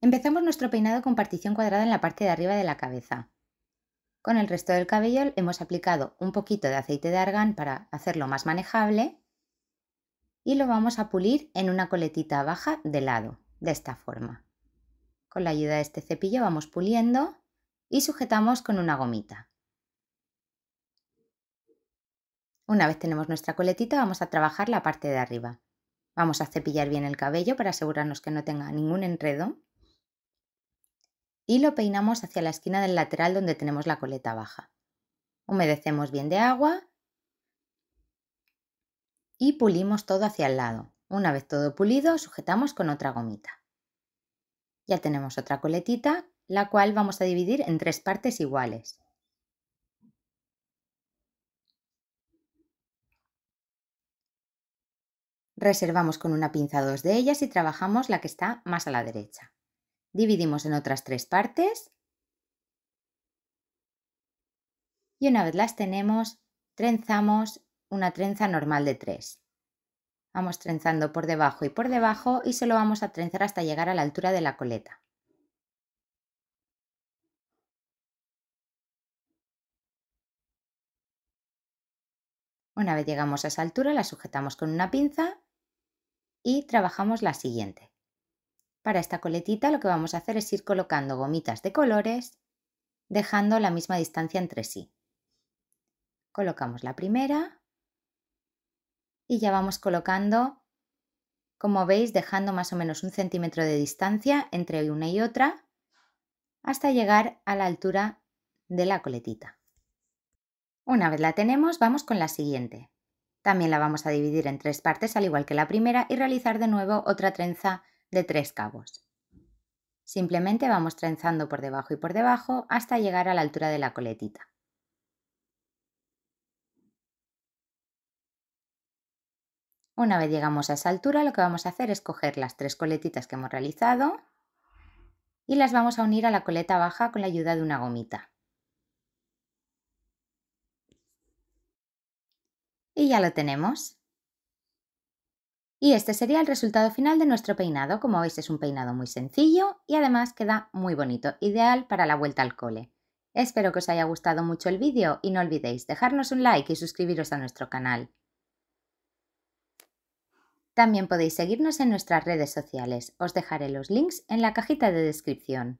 Empezamos nuestro peinado con partición cuadrada en la parte de arriba de la cabeza. Con el resto del cabello hemos aplicado un poquito de aceite de argán para hacerlo más manejable y lo vamos a pulir en una coletita baja de lado, de esta forma. Con la ayuda de este cepillo vamos puliendo y sujetamos con una gomita. Una vez tenemos nuestra coletita vamos a trabajar la parte de arriba. Vamos a cepillar bien el cabello para asegurarnos que no tenga ningún enredo y lo peinamos hacia la esquina del lateral donde tenemos la coleta baja. Humedecemos bien de agua y pulimos todo hacia el lado. Una vez todo pulido, sujetamos con otra gomita. Ya tenemos otra coletita, la cual vamos a dividir en tres partes iguales. Reservamos con una pinza dos de ellas y trabajamos la que está más a la derecha. Dividimos en otras tres partes. Y una vez las tenemos, trenzamos una trenza normal de tres. Vamos trenzando por debajo y por debajo y se lo vamos a trenzar hasta llegar a la altura de la coleta. Una vez llegamos a esa altura la sujetamos con una pinza y trabajamos la siguiente. Para esta coletita lo que vamos a hacer es ir colocando gomitas de colores dejando la misma distancia entre sí. Colocamos la primera y ya vamos colocando, como veis, dejando más o menos un centímetro de distancia entre una y otra hasta llegar a la altura de la coletita. Una vez la tenemos, vamos con la siguiente. También la vamos a dividir en tres partes al igual que la primera y realizar de nuevo otra trenza de tres cabos. Simplemente vamos trenzando por debajo y por debajo hasta llegar a la altura de la coletita. Una vez llegamos a esa altura, lo que vamos a hacer es coger las tres coletitas que hemos realizado y las vamos a unir a la coleta baja con la ayuda de una gomita. Y ya lo tenemos. Y este sería el resultado final de nuestro peinado. Como veis es un peinado muy sencillo y además queda muy bonito, ideal para la vuelta al cole. Espero que os haya gustado mucho el vídeo y no olvidéis dejarnos un like y suscribiros a nuestro canal. También podéis seguirnos en nuestras redes sociales, os dejaré los links en la cajita de descripción.